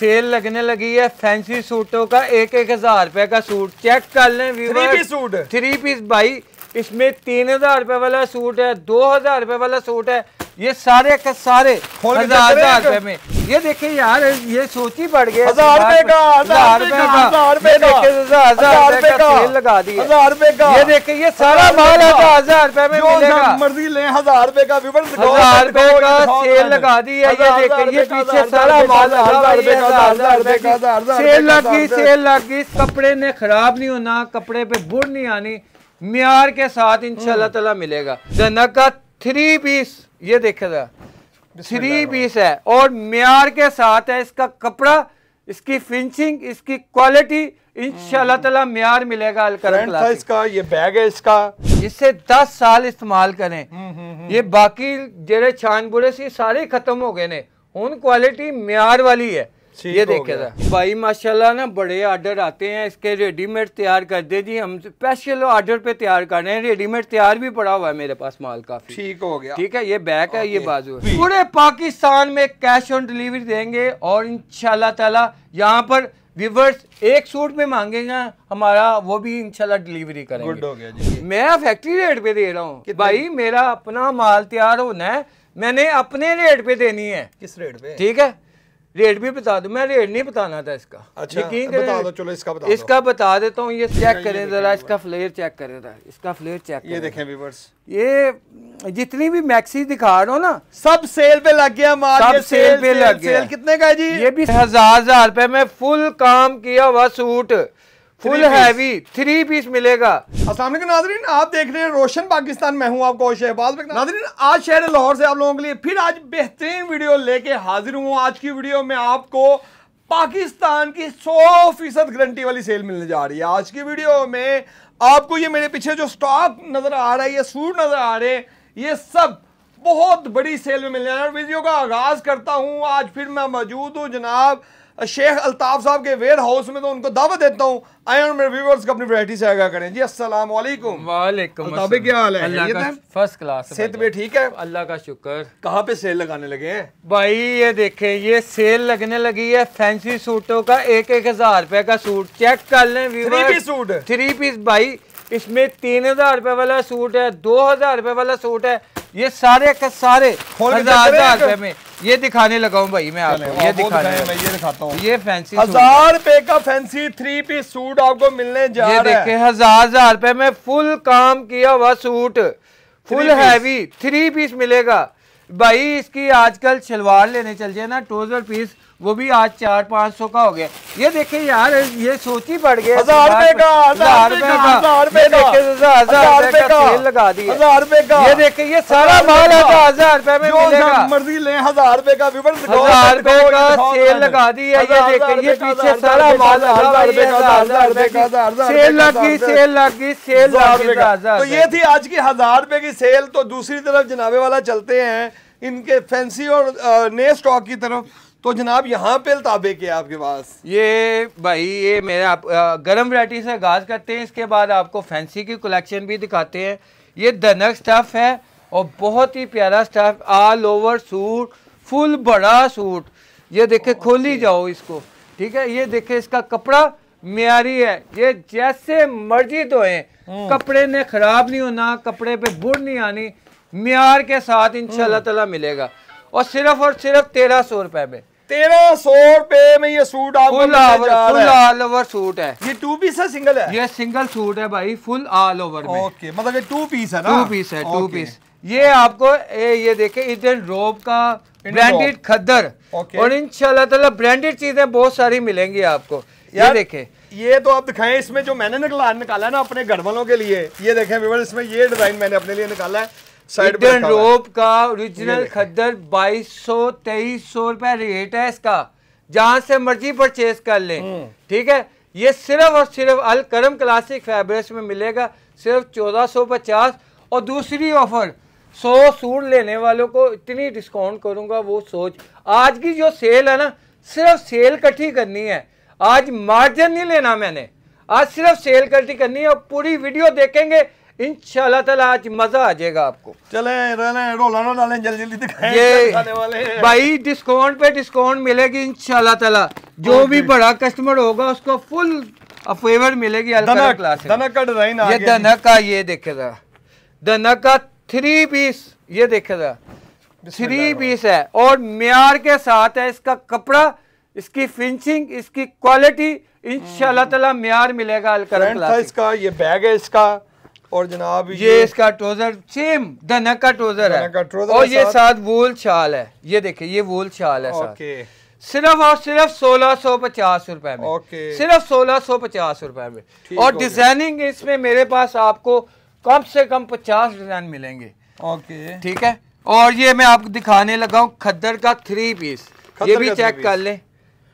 Cell लगने लगी है फैंसी सूटों का एक एक हजार रुपए का सूट चेक कर लें three piece suit three piece भाई इसमें तीन हजार रुपए वाला सूट है दो हजार रुपए वाला सूट है ये सारे के सारे हजार रुपए में ये देखिए यार ये सोच ही बढ़ गया हजार रुपए का हजार रुपए का हजार रुपए का हजार रुपए का सेल लगा दिए हजार रुपए का ये देखिए ये सारा माल आपको हजार रुपए में मिलेगा जो मर्जी ले हजार रुपए का विवर हजार रुपए का सेल लगा दी है ये देखिए ये पीछे सारा माल हजार रुपए का हजार रुपए का सेल लगी सेल लगी कपड़े ने खराब नहीं होना कपड़े पे बुढ़ नहीं आनी म्यार के साथ इंशाल्लाह तला मिलेगा जनकत थ्री पीस ये देखे था थ्री पीस है और मैार के साथ है इसका कपड़ा इसकी फिनिशिंग इसकी क्वालिटी इंशाल्लाह तला मैार मिलेगा अलकरम इसका ये बैग है इसका इसे दस साल इस्तेमाल करें हम्म, हम्म, हम्म। ये बाकी जेड़े छान से सारे खत्म हो गए ने उन क्वालिटी म्यार वाली है ये देखे था भाई माशाल्लाह ना बड़े ऑर्डर आते हैं इसके रेडीमेड तैयार कर दे जी हम स्पेशल ऑर्डर पे तैयार कर रहे हैं रेडीमेड तैयार भी पड़ा हुआ है मेरे पास माल काफी ठीक हो गया ठीक है ये बैक है ये बाजू पूरे पाकिस्तान में कैश ऑन डिलीवरी देंगे और इन शाह यहाँ पर व्यूवर्स एक सूट में मांगेगा हमारा वो भी इंशाल्लाह डिलीवरी करेंगे गुड हो गया जी मैं फैक्ट्री रेट पे दे रहा हूँ भाई मेरा अपना माल तैयार होना है मैंने अपने रेट पे देनी है किस रेट पे ठीक है रेट भी बता दूं मैं रेट नहीं बताना था इसका अच्छा, यकीन करें बता दो चलो इसका बता इसका बता देता तो हूँ ये चेक करें ज़रा इसका फ्लेयर चेक करें ज़रा इसका फ्लेयर चेक ये देखें व्यूवर्स ये जितनी भी मैक्सी दिखा रहा हूँ ना सब सेल पे लग गया माल सब सेल पे लग गया सेल कितने का जी ये भी हजार हजार रुपए में फुल काम किया हुआ suit full heavy three piece मिलेगा असला नाजरीन आप देख रहे हैं रोशन पाकिस्तान मैं हूँ आपको शहबाज नाजरीन आज शहर लाहौर से आप लोगों के लिए फिर आज बेहतरीन वीडियो लेके हाजिर हूँ आज की वीडियो में आपको पाकिस्तान की 100 फीसद गारंटी वाली सेल मिलने जा रही है आज की वीडियो में आपको ये मेरे पीछे जो स्टॉक नज़र आ रहा है ये सूट नज़र आ रहे हैं ये सब बहुत बड़ी सेल में मिलने जा रहा है वीडियो का आगाज़ करता हूँ आज फिर मैं मौजूद हूँ जनाब शेख अल्ताफ़ साहब के वेयर हाउस में तो उनको दावा देता हूँ आए और मेरे व्यूवर्स को अपनी वैरायटी से आगा करें जी अस्सलाम वालेकुम वालेकुम अल्ताफ़ क्या हाल है फर्स्ट क्लास सेहत में ठीक है अल्लाह का शुक्र कहाँ पे सेल लगाने लगे हैं भाई ये देखें ये सेल लगने लगी है फैंसी सूटों का एक एक हजार रुपए का सूट चेक कर लें three piece suit three piece भाई इसमें तीन हजार रुपए वाला सूट है दो हजार रुपए वाला सूट है ये सारे का सारे हजार हजार रुपए में ये दिखाने लगा हूँ भाई मैं आपको ये दिखाने मैं ये दिखाता हूँ ये फैंसी हजार रुपए का फैंसी थ्री पीस सूट आपको मिलने जा रहा है देखे हजार हजार रुपए में फुल काम किया हुआ suit full heavy three piece मिलेगा भाई इसकी आजकल सलवार लेने चल जाए ना टोजर पीस वो भी आज चार पाँच सौ का हो गया ये देखे यार ये सोच ही बढ़ गया हजार रुपए का हजार रुपए का हजार रुपए का हजार रुपए का सेल लगा दी हजार रुपए का ये देखे ये सारा माल है हजार रुपए में मिलेगा मर्जी ले हजार रुपए का विवर हजार रुपए का सेल लगा दी है ये देखे ये पीछे सारा माल हजार रुपए का हजार रुपए का सेल लग गई सेल लग गई सेल लग तो ये थी आज की हजार रुपए की सेल तो दूसरी तरफ जनाबे वाला चलते हैं इनके फैंसी और नए स्टॉक की तरफ तो जनाब यहाँ पे अल्ताबे के आपके पास ये भाई ये मेरा आप गर्म वराइटी से आगाज करते हैं इसके बाद आपको फैंसी की कलेक्शन भी दिखाते हैं ये दनक स्टफ है और बहुत ही प्यारा stuff all over suit full बड़ा सूट ये देखे खोली जाओ इसको ठीक है ये देखे इसका कपड़ा म्यारी है ये जैसे मर्जी धोए तो हम्म। कपड़े ने खराब नहीं होना कपड़े पे बुढ़ नहीं आनी म्यार के साथ हम्म। इंशाल्लाह तला मिलेगा और सिर्फ और सिर्फ तेरह सौ रुपए में तेरह सौ रुपए में ये सूट आपको फुल ऑल ओवर सूट है ये टू पीस है सिंगल है ये सिंगल सूट है भाई फुल ऑल ओवर ओके मतलब ये टू पीस है ना टू पीस है टू पीस ये आपको ए, ये देखे इंडियन रोब का ब्रांडेड खद्दर और इनशाला तला ब्रांडेड चीजें बहुत सारी मिलेंगी आपको ये देखे ये तो आप दिखाएं इसमें जो मैंने निकाला निकाला ना अपने घर वालों के लिए ये देखे इसमें ये डिजाइन मैंने अपने लिए निकाला है साइड में रोप का ओरिजिनल खद्दर बाईस सौ तेईस सौ रुपया रेट है इसका जहाँ से मर्जी परचेज कर लें हम्म। ठीक है ये सिर्फ और सिर्फ अल करम क्लासिक फैब्रिक्स में मिलेगा सिर्फ चौदह सौ पचास और दूसरी ऑफर सौ सूट लेने वालों को इतनी डिस्काउंट करूंगा वो सोच आज की जो सेल है ना सिर्फ सेल कटी करनी है आज मार्जिन नहीं लेना मैंने आज सिर्फ सेल कटी करनी है और पूरी वीडियो देखेंगे इन ताला आज मज़ा आ जाएगा आपको चले रोला डालें जल्दी ये भाई डिस्काउंट पे डिस्काउंट मिलेगी इन ताला जो भी बड़ा कस्टमर होगा उसको फुल फेवर मिलेगी दनक, का ये दनक ये देखेगा दनक का थ्री पीस ये देखेगा थ्री पीस है और म्यार के साथ है इसका कपड़ा इसकी फिनिशिंग इसकी क्वालिटी इन हम्म। ताला म्यार मिलेगा अलकर इसका ये बैग है इसका और जनाब ये, इसका ट्रोजर सेम धनक का ट्रोजर है और ये साथ वोल छाल है ये देखे ये वोल छाल है सिर्फ और सिर्फ सोलह सौ पचास रुपए में ओके सिर्फ सोलह सौ पचास रुपए में और डिजाइनिंग इसमें मेरे पास आपको कम से कम पचास डिजाइन मिलेंगे ओके ठीक है और ये मैं आपको दिखाने लगा हूँ खद्दर का थ्री पीस ये भी चेक कर ले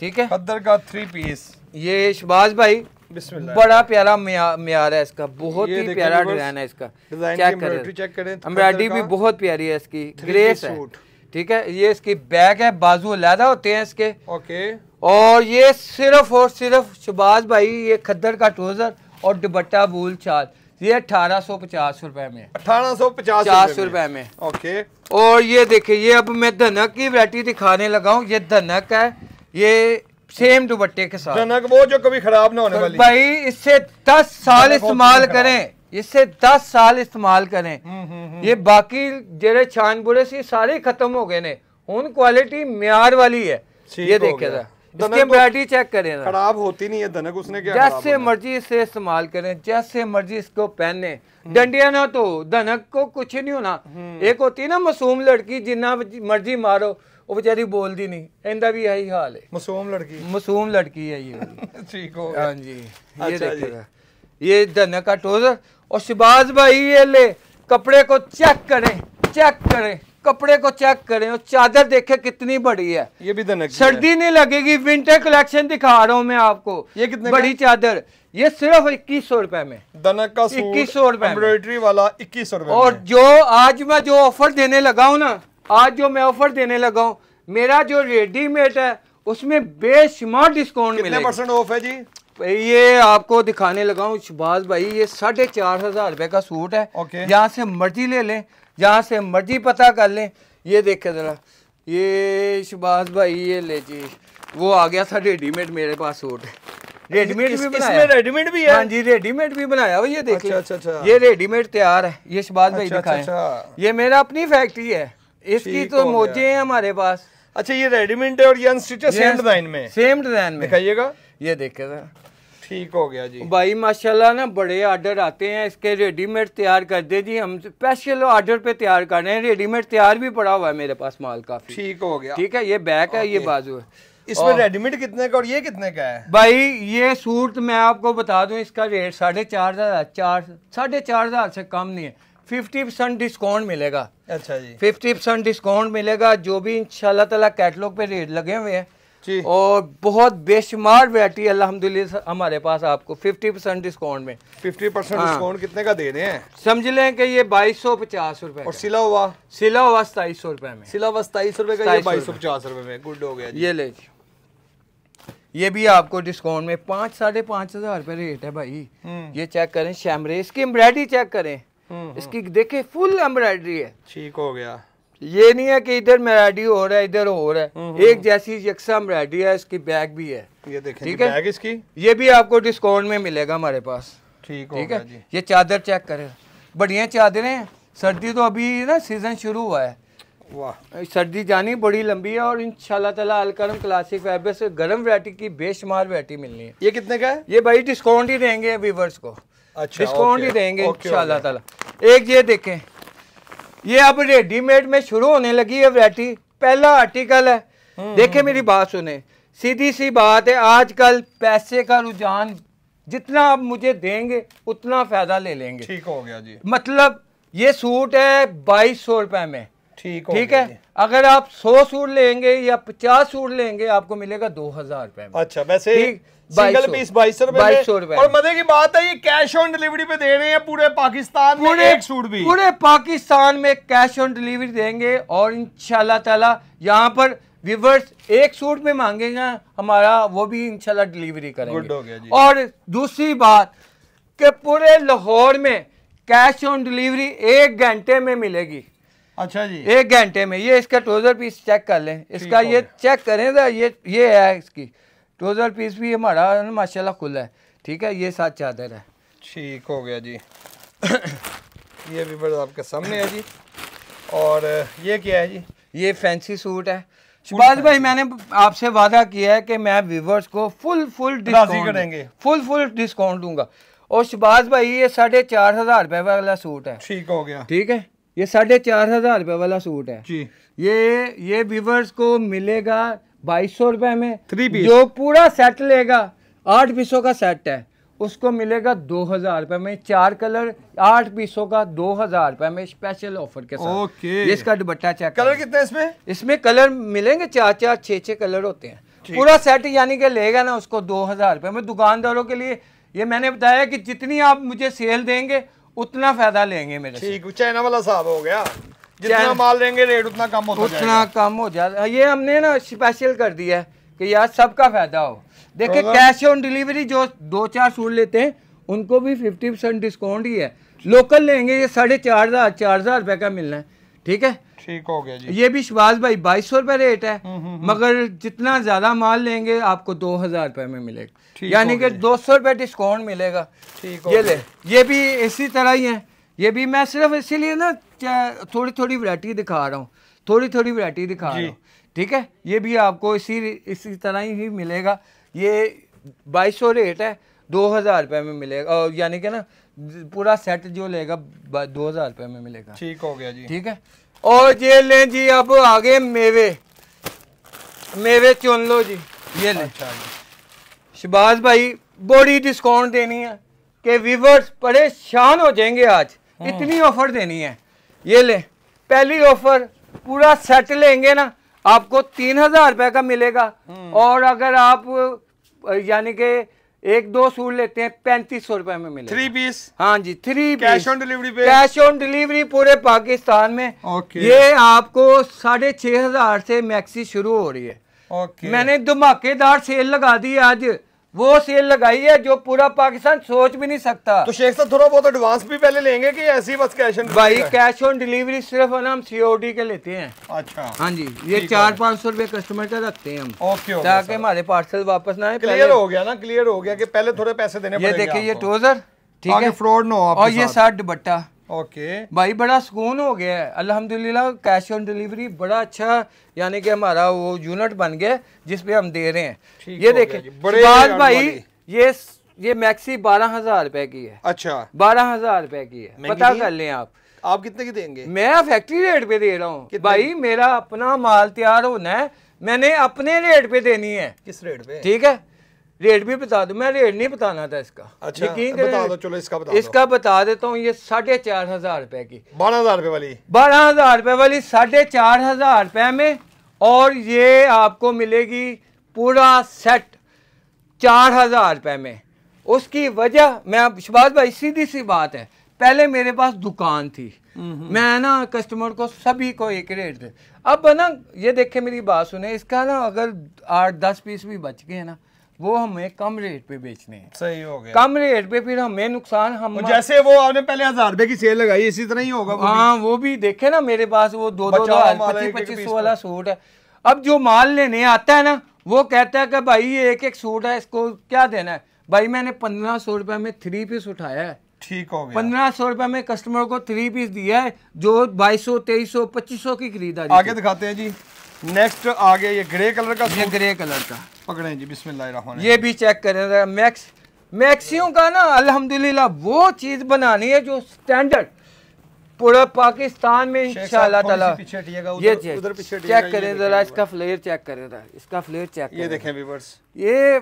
ठीक है खद्दर का थ्री पीस ये शबाज भाई बड़ा प्यारा म्यार है इसका बहुत ही प्यारा डिजाइन है इसका चेक करें एम्ब्रॉयडरी भी बहुत प्यारी है इसकी ग्रेस है ठीक है ये इसकी बैग है बाजू लादा होते हैं इसके ओके और ये सिर्फ और सिर्फ शबाज भाई ये खद्दर का ट्रोजर और दुबट्टा भूल चाल ये अठारह सौ पचास रुपए में अठारह सौ पचास रुपए में ओके और ये देखिए ये अब मैं धनक की वरायटी दिखाने लगा हूँ ये धनक है ये सेम दुपट्टे के साथ जनक वो जो कभी खराब ना होने वाली भाई इससे दस साल इस्तेमाल करें इससे दस साल इस्तेमाल करें हम्म, हम्म, हम्म। ये बाकी जेरे छान बुरे से सारे खत्म हो गए ने उन क्वालिटी म्यार वाली है ये देखे था इसके बैटरी चेक करें खराब होती नहीं है धनक उसने क्या जैसे मर्जी इसे इस्तेमाल करें जैसे मर्जी इसको पहने डंडिया ना तो धनक को कुछ नहीं होना एक होती ना मासूम लड़की जिन्ना मर्जी मारो ਉਹ ਵਿਚਾਰੀ ਬੋਲਦੀ ਨਹੀਂ ਇਹਦਾ ਵੀ ਇਹੀ ਹਾਲ ਹੈ ਮਸੂਮ ਲੜਕੀ ਮਸੂਮ ਲੜਕੀ ਹੈ ये ਠੀਕ ਹੋ ਗਿਆ ਹਾਂਜੀ ਇਹ अच्छा ਇਹ ये धन का टोजर और शिबाज भाई ये ले कपड़े को चेक करें चेक कपड़े को चेक करें और चादर देखे कितनी बड़ी है ये भी धनक सर्दी नहीं लगेगी विंटर कलेक्शन दिखा रहा हूँ मैं आपको ये कितने बड़ी चादर ये सिर्फ इक्कीस सौ रुपए में दनक का इक्कीस सौ रुपए एम्ब्रॉयडरी वाला इक्कीस सौ रुपए और जो आज मैं जो ऑफर देने लगा हूँ ना आज जो मैं ऑफर देने लगा हूँ मेरा जो रेडीमेड है उसमें बेशुमार डिस्काउंट कितने परसेंट ऑफ है जी ये आपको दिखाने लगा हूँ शबाज भाई ये साढ़े चार हजार रुपए का सूट है जहाँ से मर्जी ले लें जहाँ से मर्जी पता कर लें ये देखे ज़रा ये शबाज भाई ये ले जी वो आ गया था रेडीमेड मेरे पास सूट रेडीमेड भी बनाया रेडीमेड भी है हाँ जी रेडीमेड भी बनाया हुआ ये देखिए अच्छा, अच्छा, अच्छा। ये रेडीमेड तैयार है ये शबाज भाई अच्छा, दिखाए अच्छा, अच्छा। ये मेरा अपनी फैक्ट्री है इसकी तो मोजे हैं हमारे पास अच्छा ये रेडीमेड है और ये अनस्टिच सेम डिजाइन में सेम डिजाइन में दिखाइएगा ये देखे सर ठीक हो गया जी भाई माशाल्लाह ना बड़े आर्डर आते हैं इसके रेडीमेड तैयार कर दे जी हम स्पेशल ऑर्डर पे तैयार कर रहे हैं रेडीमेड तैयार भी पड़ा हुआ है मेरे पास माल काफी ठीक हो गया ठीक है ये बैक है ये बाजू है इसमें रेडीमेड कितने का और ये कितने का है भाई ये सूट मैं आपको बता दूं इसका रेट साढ़े चार हजार चार साढ़े चार हजार से कम नहीं है फिफ्टी परसेंट डिस्काउंट मिलेगा अच्छा जी फिफ्टी परसेंट डिस्काउंट मिलेगा जो भी इन ताला कैटलॉग पे रेट लगे हुए हैं और बहुत बेशुमार वैरायटी अलहमदिल्ला हमारे पास आपको फिफ्टी परसेंट डिस्काउंट में फिफ्टी परसेंट डिस्काउंट कितने का दे रहे हैं समझ लें कि ये बाईस सौ पचास रुपए और सिला हुआ सिला हुआ सताईस सौ रुपए में सिला हुआ सताईस रुपए का बाईस सौ पचास रुपए में गुड हो गया ये ले ये भी आपको डिस्काउंट में पाँच साढ़े पाँच हजार रुपये रेट है भाई हम्म। ये चेक करें शैमरे इसकी एम्ब्रॉयडरी चेक करें हम्म, इसकी देखे फुल एम्ब्रॉयडरी है ठीक हो गया ये नहीं है कि इधर मेराडी हो रहा है इधर हो रहा है हम्म, एक हम्म। जैसी यकसा एम्ब्रॉयडरी है इसकी बैग भी है ये देखें ठीक है बैग इसकी ये भी आपको डिस्काउंट में मिलेगा हमारे पास ठीक ठीक है ये चादर चेक करें बढ़िया चादरें हैं सर्दी तो अभी ना सीजन शुरू हुआ है वाह सर्दी जानी बड़ी लंबी है और इन ताला अलकरम क्लासिक फैब्रिक से गर्म वरायटी की बेशुमार वरायटी मिलनी है ये कितने का है ये भाई डिस्काउंट ही देंगे व्यूवर्स को अच्छा, डिस्काउंट ही देंगे ताला एक ये देखें ये अब रेडीमेड में शुरू होने लगी है वरायटी पहला आर्टिकल है हम्म, देखें हम्म, मेरी हम्म। बात सुने सीधी सी बात है आजकल पैसे का रुझान जितना आप मुझे देंगे उतना फायदा ले लेंगे ठीक हो गया जी मतलब ये सूट है बाईस सौ रुपए में ठीक ठीक है अगर आप सौ सूट लेंगे या पचास सूट लेंगे आपको मिलेगा दो हजार रुपए अच्छा वैसे सिंगल पीस बाईस और मजे की बात है ये कैश ऑन डिलीवरी पे दे रहे हैं पूरे पाकिस्तान पूरे, में एक सूट भी पूरे पाकिस्तान में कैश ऑन डिलीवरी देंगे और इनशाला तला यहाँ पर व्यूवर्स एक सूट में मांगेगा हमारा वो भी इनशाला डिलीवरी करेंगे और दूसरी बात के पूरे लाहौर में कैश ऑन डिलीवरी एक घंटे में मिलेगी अच्छा जी एक घंटे में ये इसका ट्रोजर पीस चेक कर लें इसका ये चेक करें ये ये है इसकी ट्रोज़र पीस भी हमारा माशाल्लाह खुला है ठीक है ये सात चादर है ठीक हो गया जी ये भी बड़ा आपके सामने है जी और ये क्या है जी ये फैंसी सूट है शिबाज भाई मैंने आपसे वादा किया है कि मैं व्यूवर्स को फुल फुल डिस्काउंट करेंगे फुल फुल डिस्काउंट दूंगा और शिबाज भाई ये साढ़े चार हजार रुपये वाला सूट है ठीक हो गया ठीक है ये साढ़े चार हजार रुपये वाला सूट है जी ये ये व्यूवर्स को मिलेगा बाईस सौ रुपए में थ्री पीस जो पूरा सेट लेगा आठ पीसों का सेट है उसको मिलेगा दो हज़ार रुपए में चार कलर आठ पीसों का दो हज़ार रुपए में स्पेशल ऑफर के साथ ओके इसका दुपट्टा चेक कलर कितने इसमें इसमें कलर मिलेंगे चार चार छह छह कलर होते हैं पूरा सेट यानी के लेगा ना उसको दो हज़ार रुपए में दुकानदारों के लिए ये मैंने बताया कि जितनी आप मुझे सेल देंगे उतना फ़ायदा लेंगे मेरे ठीक चाइना वाला साहब हो गया जितना माल लेंगे रेट उतना कम होता उतना कम हो जाएगा ये हमने ना स्पेशल कर दिया है कि यार सबका फायदा हो देखिए कैश ऑन डिलीवरी जो दो चार सूट लेते हैं उनको भी फिफ्टी परसेंट डिस्काउंट ही है लोकल लेंगे ये साढ़े चार हज़ार चार हज़ार रुपए का मिलना है ठीक है ठीक हो गया जी ये भी शबाज भाई बाईस सौ रुपए रेट है हम्म, हम्म, हम्म। मगर जितना ज़्यादा माल लेंगे आपको दो हज़ार रुपए में मिलेगा यानी कि दो सौ रुपए डिस्काउंट मिलेगा ठीक ये ले ये भी इसी तरह ही है ये भी मैं सिर्फ इसीलिए ना क्या थोड़ी थोड़ी वरायटी दिखा रहा हूँ थोड़ी थोड़ी वरायटी दिखा रहा हूँ ठीक है ये भी आपको इसी इसी तरह ही मिलेगा ये बाईस सौ रेट है दो हज़ार रुपये में मिलेगा यानी कि ना पूरा सेट जो लेगा दो हज़ार रुपये में मिलेगा ठीक हो गया जी ठीक है और ये लें जी अब आगे मेवे मेवे चुन लो जी ये लें शबाज अच्छा भाई बड़ी डिस्काउंट देनी है कि व्यूवर्स परेशान हो जाएंगे आज हाँ। इतनी ऑफर देनी है ये लें पहली ऑफर पूरा सेट लेंगे ना आपको तीन हजार रुपए का मिलेगा हम्म। और अगर आप यानी के एक दो सूट लेते हैं पैंतीस सौ रुपए में मिले थ्री पीस हाँ जी थ्री कैश ऑन डिलीवरी पे कैश ऑन डिलीवरी पूरे पाकिस्तान में ओके ये आपको साढ़े छह हजार से मैक्सी शुरू हो रही है ओके मैंने धमाकेदार सेल लगा दी आज वो सेल लगाई है जो पूरा पाकिस्तान सोच भी नहीं सकता तो शेख साहब थोड़ा बहुत एडवांस भी पहले लेंगे कि ऐसी बस कैश ऑन भाई कैश ऑन डिलीवरी सिर्फ हम सीओडी के लेते हैं अच्छा हाँ जी ये चार पाँच सौ रुपए कस्टमर का रखते हैं हम ओके ताकि हमारे पार्सल वापस ना आए क्लियर हो गया ना क्लियर हो गया कि पहले थोड़े पैसे देने ये देखिए ये टोजर ठीक है फ्रॉड ना हो और ये साठ दुपट्टा ओके भाई बड़ा सुकून हो गया है अल्हम्दुलिल्लाह कैश ऑन डिलीवरी बड़ा अच्छा यानी कि हमारा वो यूनिट बन गया जिसपे हम दे रहे हैं ये देखे बड़े भाई ये ये मैक्सी बारह हजार रुपए की है अच्छा बारह हजार रुपए की है पता कर ले आप आप कितने की देंगे मैं फैक्ट्री रेट पे दे रहा हूँ भाई मेरा अपना माल तैयार होना है मैंने अपने रेट पे देनी है किस रेट पे ठीक है रेट भी बता दूं मैं रेट नहीं बताना था इसका अच्छा यकीन बता दो चलो इसका बता इसका बता देता हूँ ये साढ़े चार हजार रुपए की बारह हजार रुपए वाली बारह हजार रुपए वाली साढ़े चार हजार रुपए में और ये आपको मिलेगी पूरा सेट चार हजार रुपए में उसकी वजह मैं सुभाष भाई सीधी सी बात है पहले मेरे पास दुकान थी मैं ना कस्टमर को सभी को एक रेट दे अब ना ये देखे मेरी बात सुने इसका ना अगर आठ दस पीस भी बच गए ना वो हमें कम रेट पे बेचने हैं सही हो गया कम रेट पे फिर हमें नुकसान हम जैसे वो आपने पहले हजार रुपए की सेल लगाई इसी तरह ही होगा हाँ वो भी देखे ना मेरे पास वो दो दो पच्चीस पच्चीस सौ वाला सूट है अब जो माल लेने आता है ना वो कहता है कि भाई ये एक एक सूट है इसको क्या देना है भाई मैंने पंद्रह सौ रुपये में थ्री पीस उठाया है ठीक हो गया पंद्रह सौ रुपए में कस्टमर को थ्री पीस दिया है जो बाईस सौ तेईस सौ पच्चीस सौ की खरीदारी आगे दिखाते हैं जी नेक्स्ट आगे ये ग्रे कलर का ये ग्रे कलर का पकड़े जी बिस्मिल्लाह ये भी चेक करें मैक्स मैक्सियों का ना अल्हम्दुलिल्लाह वो चीज़ बनानी है जो स्टैंडर्ड पूरा पाकिस्तान में इंशाल्लाह ताला ये उधर पीछे चेक करें जरा इसका फ्लेयर चेक करें जरा इसका फ्लेयर चेक ये देखें व्यूवर्स ये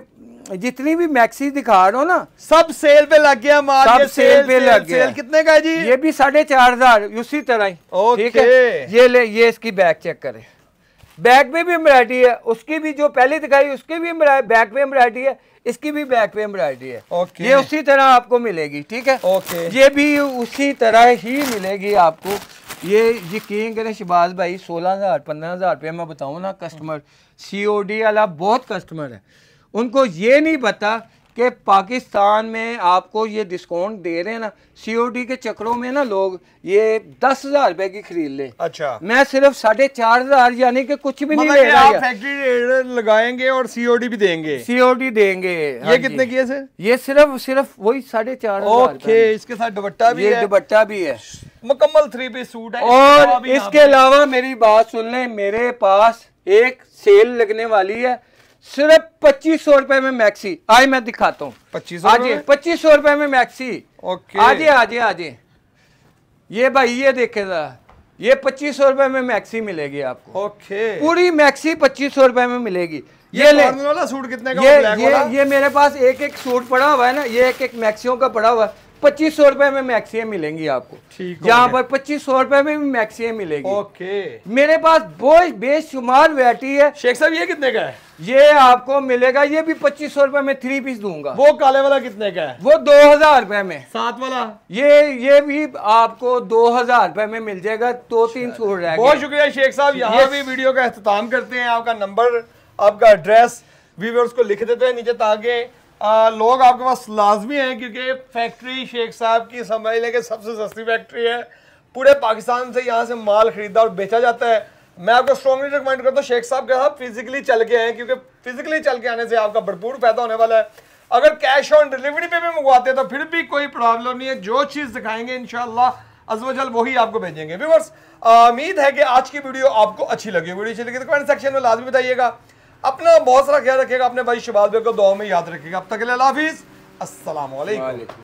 जितनी भी मैक्सी दिखा रहा हूँ ना सब सेल पे लग गया माल सब सेल, पे लग गया सेल कितने का है जी ये भी साढ़े चार हजार उसी तरह ही ठीक है ये ले ये इसकी बैग चेक करें बैक में भी एम्ब्रॉयडरी है उसकी भी जो पहले दिखाई उसकी भी बैक में एम्ब्रॉयडरी है इसकी भी बैक में एम्ब्रॉयडरी है ओके ये उसी तरह आपको मिलेगी ठीक है ओके ये भी उसी तरह ही मिलेगी आपको ये यकीन करें शिबाज भाई सोलह हज़ार पंद्रह हज़ार रुपये मैं बताऊँ ना कस्टमर सी ओ डी वाला बहुत कस्टमर है उनको ये नहीं पता कि पाकिस्तान में आपको ये डिस्काउंट दे रहे हैं ना सीओडी के चक्रों में ना लोग ये दस हजार रुपए की खरीद ले अच्छा मैं सिर्फ साढ़े चार हजार यानी कि कुछ भी नहीं ले रहा आप फैक्ट्री लगाएंगे और सीओडी भी देंगे सीओडी देंगे ये हाँ कितने की है सर ये सिर्फ सिर्फ वही साढ़े चार ओके इसके साथ दुपट्टा भी दुपट्टा भी है मुकम्मल थ्री पीस सूट है और इसके अलावा मेरी बात सुन लें मेरे पास एक सेल लगने वाली है सिर्फ पच्चीस सौ रुपए में मैक्सी आज मैं दिखाता हूँ पच्चीस आज पच्चीस सौ रुपए में मैक्सी ओके आज आज आज ये भाई ये देखे था ये पच्चीस सौ रुपए में मैक्सी मिलेगी आपको ओके पूरी मैक्सी पच्चीस सौ रुपए में मिलेगी ये, ये ले वाला सूट कितने का ये ये, ये मेरे पास एक एक सूट पड़ा हुआ है ना ये एक एक मैक्सियों का पड़ा हुआ है पच्चीस सौ रुपए में मैक्सियम मिलेंगी आपको ठीक यहाँ पर पच्चीस सौ रुपए में भी मैक्सियम मिलेगी ओके मेरे पास बहुत बेशुमार वैरायटी है शेख साहब ये कितने का है ये आपको मिलेगा ये भी पच्चीस सौ रुपए में थ्री पीस दूंगा वो काले वाला कितने का है वो दो हजार रुपए में सात वाला ये ये भी आपको दो हजार रुपए में मिल जाएगा दो तीन सूट रहेगा बहुत शुक्रिया शेख साहब यहाँ भी वीडियो का अख्ताम करते हैं आपका नंबर आपका एड्रेस व्यूवर्स को लिख देते हैं नीचे ताकि आ, लोग आपके पास लाजमी हैं क्योंकि फैक्ट्री शेख साहब की समझ लेके सबसे सस्ती फैक्ट्री है पूरे पाकिस्तान से यहाँ से माल खरीदा और बेचा जाता है मैं आपको स्ट्रॉन्गली रिकमेंड करता हूँ शेख साहब के साथ फिजिकली चल के आए क्योंकि फिजिकली चल के आने से आपका भरपूर फायदा होने वाला है अगर कैश ऑन डिलीवरी पे भी मंगवाते हैं तो फिर भी कोई प्रॉब्लम नहीं है जो चीज़ दिखाएंगे इनशाला अजवजल वही आपको भेजेंगे व्यूवर्स उम्मीद है कि आज की वीडियो आपको अच्छी लगी वीडियो अच्छी लगी तो कमेंट सेक्शन में लाजमी बताइएगा अपना बहुत सारा ख्याल रखिएगा अपने भाई शिबाज को दुआ में याद रखिएगा अब तक के लिए हाफिज़ असलम